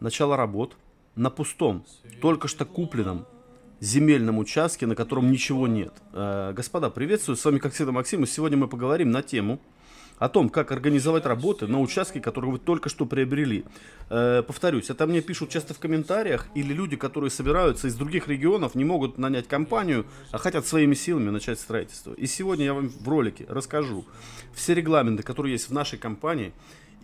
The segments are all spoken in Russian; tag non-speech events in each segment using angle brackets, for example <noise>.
Начало работ на пустом, только что купленном земельном участке, на котором ничего нет. Э, господа, приветствую, с вами как всегда Максим, и сегодня мы поговорим на тему о том, как организовать работы на участке, который вы только что приобрели. Э, повторюсь, это мне пишут часто в комментариях, или люди, которые собираются из других регионов, не могут нанять компанию, а хотят своими силами начать строительство. И сегодня я вам в ролике расскажу все регламенты, которые есть в нашей компании,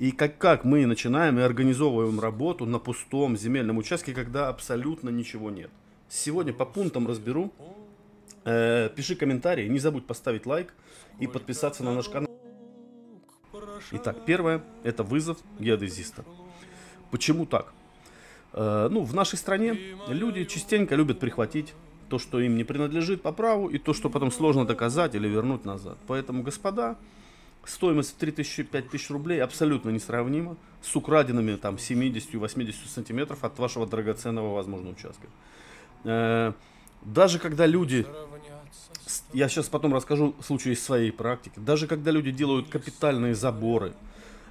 и как, как мы начинаем и организовываем работу на пустом земельном участке, когда абсолютно ничего нет. Сегодня по пунктам разберу. Э, пиши комментарии, не забудь поставить лайк и подписаться на наш канал. Итак, первое – это вызов геодезиста. Почему так? Э, ну, в нашей стране люди частенько любят прихватить то, что им не принадлежит по праву, и то, что потом сложно доказать или вернуть назад. Поэтому, господа, Стоимость в 3000-5000 рублей абсолютно несравнима с украденными там 70-80 сантиметров от вашего драгоценного, возможно, участка. Э, даже когда люди... Я сейчас потом расскажу случай из своей практики. Даже когда люди делают капитальные заборы,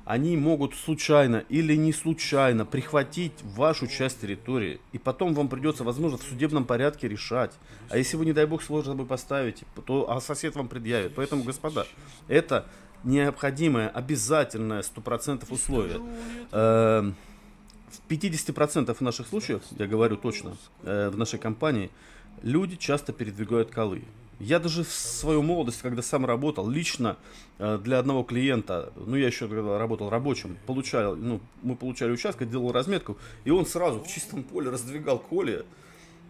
они могут случайно или не случайно прихватить вашу часть территории. И потом вам придется, возможно, в судебном порядке решать. А если вы, не дай бог, сложно бы поставить то а сосед вам предъявит. Поэтому, господа, это необходимое, обязательное, 100% условие. Э, в 50% наших случаев, я говорю точно, э, в нашей компании люди часто передвигают колы. Я даже в свою молодость, когда сам работал, лично э, для одного клиента, ну я еще когда работал рабочим, получал, ну, мы получали участок, делал разметку, и он сразу в чистом поле раздвигал коли,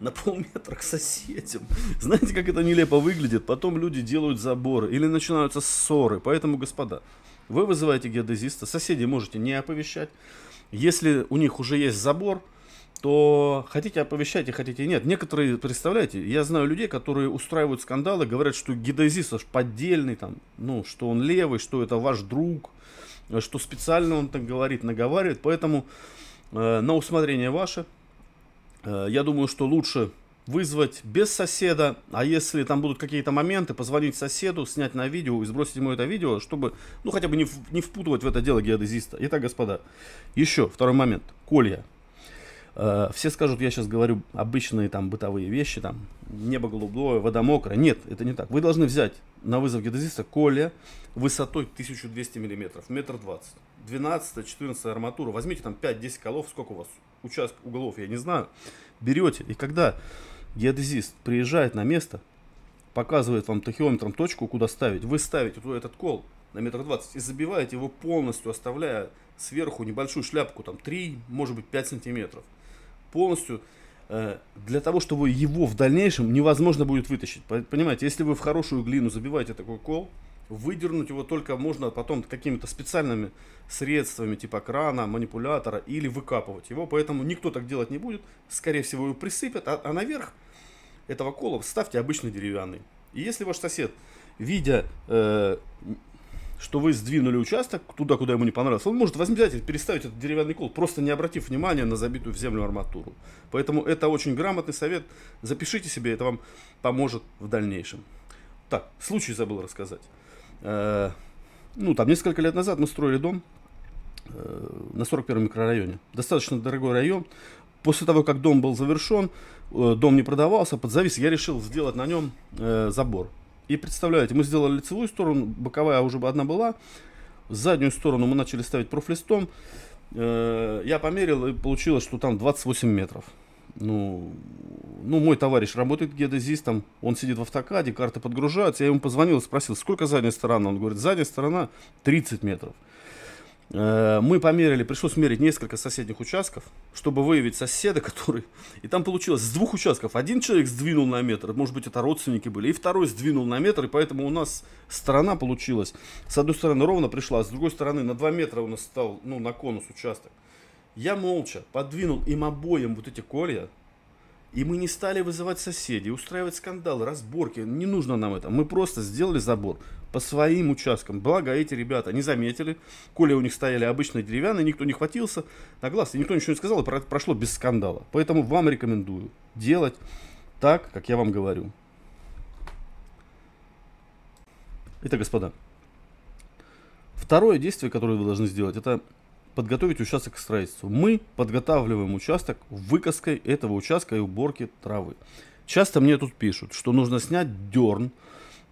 <laughs> на полметра к соседям. <laughs> Знаете, как это нелепо выглядит? Потом люди делают заборы или начинаются ссоры. Поэтому, господа, вы вызываете геодезиста, Соседи можете не оповещать. Если у них уже есть забор, то хотите оповещайте, хотите нет. Некоторые, представляете, я знаю людей, которые устраивают скандалы, говорят, что геодезист аж поддельный, там, ну, что он левый, что это ваш друг, э, что специально он так говорит, наговаривает. Поэтому э, на усмотрение ваше, Э, я думаю, что лучше вызвать без соседа, а если там будут какие-то моменты, позвонить соседу, снять на видео и сбросить ему это видео, чтобы, ну, хотя бы не, не впутывать в это дело геодезиста. Итак, господа, еще второй момент. Колья. Э, все скажут, я сейчас говорю обычные там бытовые вещи, там небо голубое, вода мокрая. Нет, это не так. Вы должны взять на вызов геодезиста коле высотой 1200 миллиметров, метр двадцать. 12-14 арматура, возьмите там 5-10 колов, сколько у вас участок углов, я не знаю. Берете, и когда геодезист приезжает на место, показывает вам тахиометром точку, куда ставить, вы ставите туда этот кол на метр двадцать и забиваете его полностью, оставляя сверху небольшую шляпку, там 3, может быть 5 сантиметров – полностью э, для того, чтобы его в дальнейшем невозможно будет вытащить. Понимаете, если вы в хорошую глину забиваете такой кол, выдернуть его только можно потом какими-то специальными средствами, типа крана, манипулятора, или выкапывать его. Поэтому никто так делать не будет. Скорее всего, его присыпят, а, а наверх этого кола ставьте обычный деревянный. И если ваш сосед, видя э, что вы сдвинули участок туда, куда ему не понравилось, он может возьмите переставить этот деревянный кол, просто не обратив внимания на забитую в землю арматуру. Поэтому это очень грамотный совет. Запишите себе, это вам поможет в дальнейшем. Так, случай забыл рассказать. Э, ну, там несколько лет назад мы строили дом э, на 41 микрорайоне. Достаточно дорогой район. После того, как дом был завершен, э, дом не продавался, подзавис, я решил сделать на нем забор. И представляете, мы сделали лицевую сторону, боковая уже одна была. В заднюю сторону мы начали ставить профлистом. Э, я померил и получилось, что там 28 метров. Ну, ну, мой товарищ работает геодезистом, он сидит в автокаде, карты подгружаются. Я ему позвонил и спросил, сколько задняя сторона? Он говорит, задняя сторона 30 метров. Э, мы померили, пришлось мерить несколько соседних участков, чтобы выявить соседа, <laughs> который... И там получилось с двух участков. Один человек сдвинул на метр, может быть, это родственники были, и второй сдвинул на метр, и поэтому у нас сторона получилась. С одной стороны ровно пришла, с другой стороны на 2 метра у нас стал, ну, на конус участок. Я молча подвинул им обоим вот эти колья, и мы не стали вызывать соседей, устраивать скандалы, разборки. Не нужно нам это. Мы просто сделали забор по своим участкам. Благо эти ребята не заметили. Коли у них стояли обычные деревянные, никто не хватился на глаз. И никто ничего не сказал, и прошло без скандала. Поэтому вам рекомендую делать так, как я вам говорю. Итак, господа, второе действие, которое вы должны сделать, это подготовить участок к строительству. Мы подготавливаем участок выкоской этого участка и уборки травы. Часто мне тут пишут, что нужно снять дерн,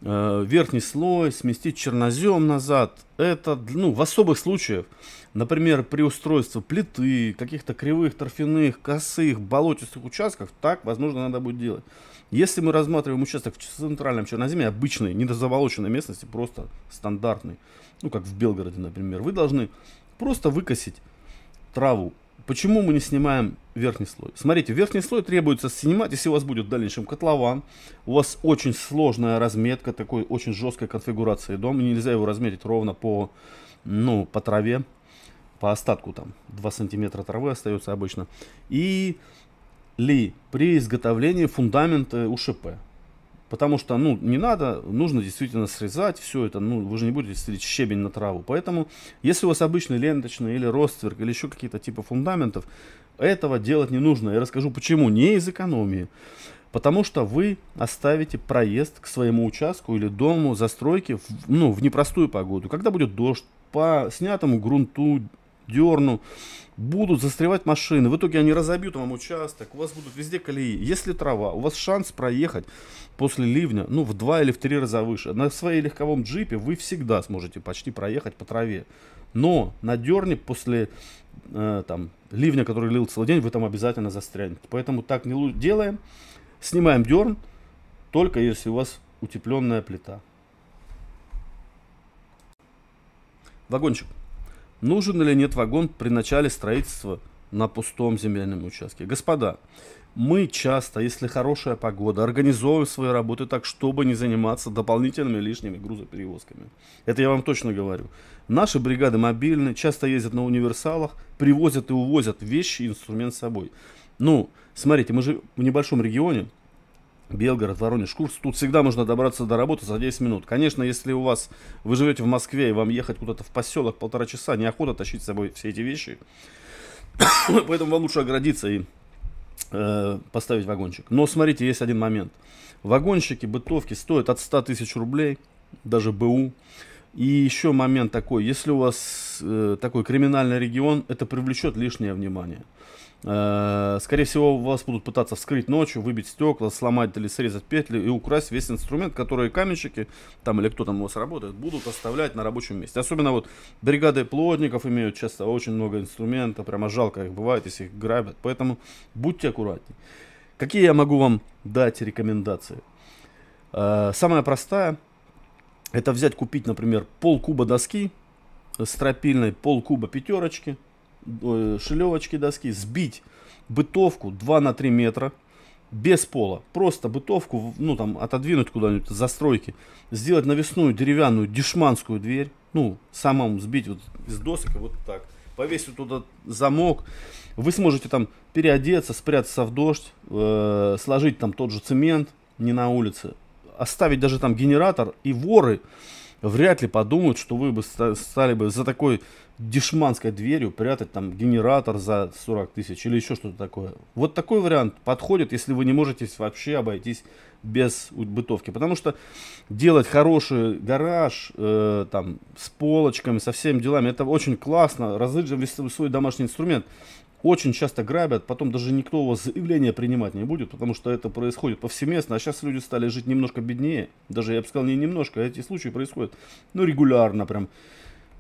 э, верхний слой, сместить чернозем назад. Это ну, в особых случаях, например, при устройстве плиты, каких-то кривых, торфяных, косых, болотистых участках, так, возможно, надо будет делать. Если мы рассматриваем участок в центральном черноземе, обычной, недозаволоченной местности, просто стандартный, ну, как в Белгороде, например, вы должны Просто выкосить траву. Почему мы не снимаем верхний слой? Смотрите, верхний слой требуется снимать, если у вас будет в дальнейшем котлован, у вас очень сложная разметка, такой очень жесткой конфигурации дома, нельзя его разметить ровно по, ну, по траве, по остатку там 2 сантиметра травы остается обычно. И ли при изготовлении фундамента УШП. Потому что, ну, не надо, нужно действительно срезать все это, ну, вы же не будете стричь щебень на траву. Поэтому, если у вас обычный ленточный или ростверк, или еще какие-то типа фундаментов, этого делать не нужно. Я расскажу почему. Не из экономии. Потому что вы оставите проезд к своему участку или дому застройки в, ну, в непростую погоду. Когда будет дождь, по снятому грунту, дерну, будут застревать машины. В итоге они разобьют вам участок, у вас будут везде колеи. Если трава, у вас шанс проехать после ливня, ну, в два или в три раза выше. На своей легковом джипе вы всегда сможете почти проехать по траве. Но на дерне после э, там, ливня, который лил целый день, вы там обязательно застрянете. Поэтому так не делаем. Снимаем дерн, только если у вас утепленная плита. Вагончик нужен или нет вагон при начале строительства на пустом земельном участке. Господа, мы часто, если хорошая погода, организовываем свои работы так, чтобы не заниматься дополнительными лишними грузоперевозками. Это я вам точно говорю. Наши бригады мобильны, часто ездят на универсалах, привозят и увозят вещи и инструмент с собой. Ну, смотрите, мы же в небольшом регионе, Белгород, Воронеж, Курск. Тут всегда можно добраться до работы за 10 минут. Конечно, если у вас, вы живете в Москве и вам ехать куда-то в поселок полтора часа, неохота тащить с собой все эти вещи. <coughs> Поэтому вам лучше оградиться и э, поставить вагончик. Но смотрите, есть один момент. Вагонщики, бытовки стоят от 100 тысяч рублей, даже БУ. И еще момент такой, если у вас э, такой криминальный регион, это привлечет лишнее внимание. Э, скорее всего, вас будут пытаться вскрыть ночью, выбить стекла, сломать или срезать петли и украсть весь инструмент, который каменщики, там или кто там у вас работает, будут оставлять на рабочем месте. Особенно вот бригады плотников имеют часто очень много инструмента, прямо жалко их бывает, если их грабят. Поэтому будьте аккуратнее. Какие я могу вам дать рекомендации? Э, самая простая – это взять, купить, например, полкуба доски э, стропильной, полкуба пятерочки – Э, шелевочки доски, сбить бытовку 2 на 3 метра без пола. Просто бытовку, ну там, отодвинуть куда-нибудь, застройки. Сделать навесную деревянную дешманскую дверь. Ну, самому сбить вот из досок вот так. Повесить туда замок. Вы сможете там переодеться, спрятаться в дождь, э, сложить там тот же цемент, не на улице. Оставить даже там генератор. И воры, вряд ли подумают, что вы бы стали бы за такой дешманской дверью прятать там генератор за 40 тысяч или еще что-то такое. Вот такой вариант подходит, если вы не можете вообще обойтись без бытовки. Потому что делать хороший гараж э, там с полочками, со всеми делами, это очень классно. Разыгрывать свой домашний инструмент очень часто грабят, потом даже никто у вас заявление принимать не будет, потому что это происходит повсеместно, а сейчас люди стали жить немножко беднее, даже я бы сказал не немножко, а эти случаи происходят, ну регулярно прям.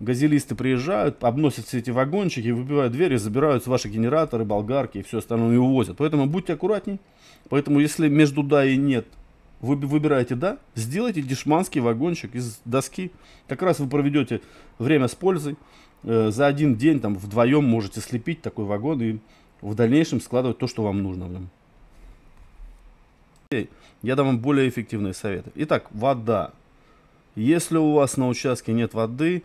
Газелисты приезжают, обносят все эти вагончики, выбивают двери, забирают ваши генераторы, болгарки и все остальное и увозят. Поэтому будьте аккуратней. Поэтому если между да и нет вы выбираете «да», сделайте дешманский вагончик из доски. Как раз вы проведете время с пользой э, за один день там вдвоем можете слепить такой вагон и в дальнейшем складывать то, что вам нужно в нем. Я дам вам более эффективные советы. Итак, вода. Если у вас на участке нет воды,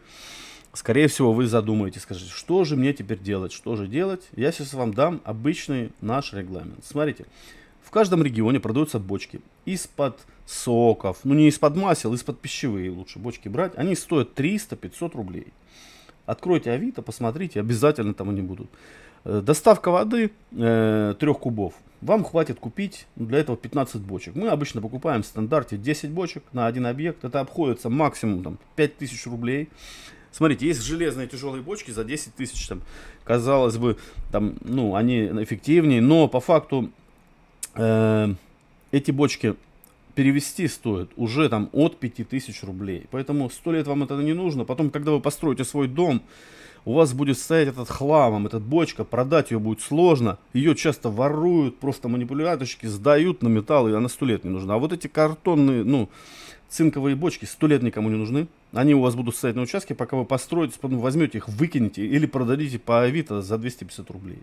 скорее всего, вы задумаете, скажите, что же мне теперь делать, что же делать. Я сейчас вам дам обычный наш регламент. Смотрите, в каждом регионе продаются бочки из-под соков, ну не из-под масел, из-под пищевые лучше бочки брать. Они стоят 300-500 рублей. Откройте Авито, посмотрите, обязательно там они будут. Э, доставка воды э, 3 кубов. Вам хватит купить для этого 15 бочек. Мы обычно покупаем в стандарте 10 бочек на один объект. Это обходится максимум там, 5000 рублей. Смотрите, есть железные тяжелые бочки за 10 тысяч. Там, казалось бы, там, ну, они эффективнее. Но по факту э, эти бочки перевести стоит уже там от 5000 рублей. Поэтому сто лет вам это не нужно. Потом, когда вы построите свой дом, у вас будет стоять этот хламом, эта бочка, продать ее будет сложно. Ее часто воруют, просто манипуляторщики сдают на металл, и она сто лет не нужна. А вот эти картонные, ну, цинковые бочки сто лет никому не нужны. Они у вас будут стоять на участке, пока вы построите, потом возьмете их, выкинете или продадите по Авито за 250 рублей.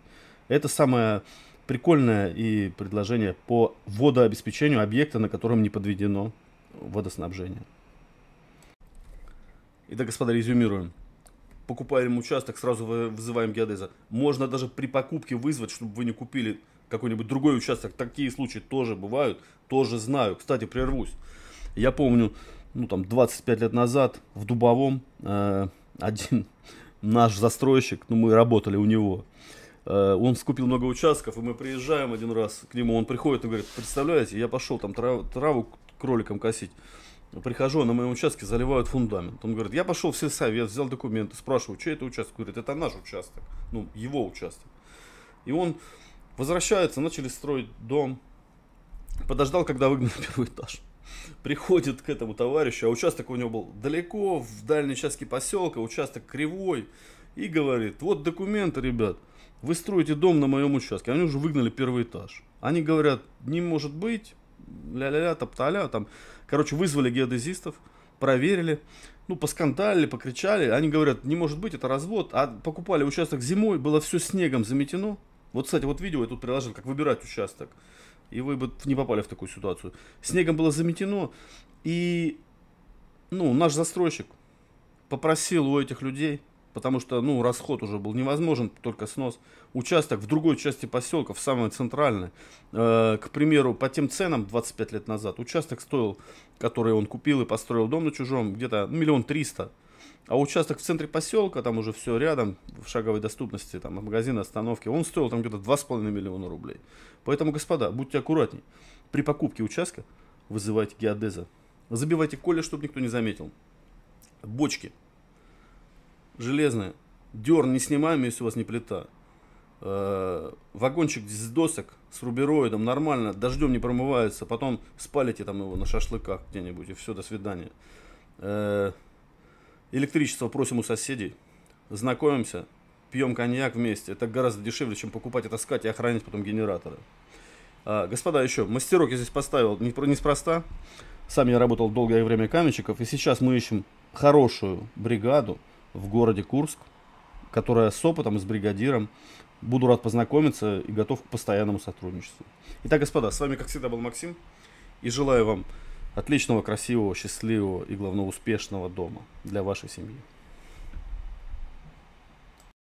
Это самое Прикольное и предложение по водообеспечению объекта, на котором не подведено водоснабжение. Итак, господа, резюмируем. Покупаем участок, сразу вызываем геодеза. Можно даже при покупке вызвать, чтобы вы не купили какой-нибудь другой участок. Такие случаи тоже бывают, тоже знаю. Кстати, прервусь. Я помню, ну там 25 лет назад в Дубовом э, один наш застройщик, ну мы работали у него, Э, он скупил много участков, и мы приезжаем один раз к нему, он приходит и говорит, представляете, я пошел там трав, траву кроликам косить, прихожу, а на моем участке заливают фундамент. Он говорит, я пошел в сельсовет, взял документы, спрашиваю, чей это участок? Говорит, это наш участок, ну, его участок. И он возвращается, начали строить дом, подождал, когда выгнали <laughs> первый этаж. Приходит к этому товарищу, а участок у него был далеко, в дальней части поселка, участок кривой, и говорит, вот документы, ребят, вы строите дом на моем участке, они уже выгнали первый этаж. Они говорят, не может быть, ля-ля-ля, топталя, там, короче, вызвали геодезистов, проверили, ну, поскандалили, покричали, они говорят, не может быть, это развод, а покупали участок зимой, было все снегом заметено, вот, кстати, вот видео я тут приложил, как выбирать участок, и вы бы не попали в такую ситуацию. Снегом было заметено, и, ну, наш застройщик попросил у этих людей потому что, ну, расход уже был невозможен, только снос. Участок в другой части поселка, в самой центральной, э, к примеру, по тем ценам 25 лет назад, участок стоил, который он купил и построил дом на чужом, где-то миллион триста. А участок в центре поселка, там уже все рядом, в шаговой доступности, там магазины, остановки, он стоил там где-то 2,5 миллиона рублей. Поэтому, господа, будьте аккуратней. При покупке участка вызывайте геодеза. Забивайте коля, чтобы никто не заметил. Бочки железная. Дерн не снимаем, если у вас не плита. Э, вагончик с досок, с рубероидом, нормально, дождем не промывается, потом спалите там его на шашлыках где-нибудь, и все, до свидания. Э, электричество просим у соседей, знакомимся, пьем коньяк вместе. Это гораздо дешевле, чем покупать и таскать и охранять потом генераторы. А, господа, еще мастерок я здесь поставил не неспроста. Сам я работал долгое время каменщиков, и сейчас мы ищем хорошую бригаду, в городе Курск, которая с опытом с бригадиром. Буду рад познакомиться и готов к постоянному сотрудничеству. Итак, господа, с вами, как всегда, был Максим. И желаю вам отличного, красивого, счастливого и, главное, успешного дома для вашей семьи.